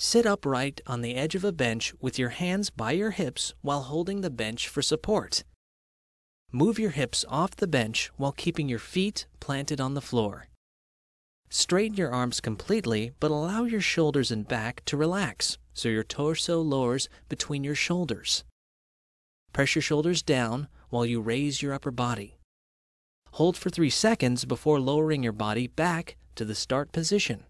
Sit upright on the edge of a bench with your hands by your hips while holding the bench for support. Move your hips off the bench while keeping your feet planted on the floor. Straighten your arms completely, but allow your shoulders and back to relax so your torso lowers between your shoulders. Press your shoulders down while you raise your upper body. Hold for three seconds before lowering your body back to the start position.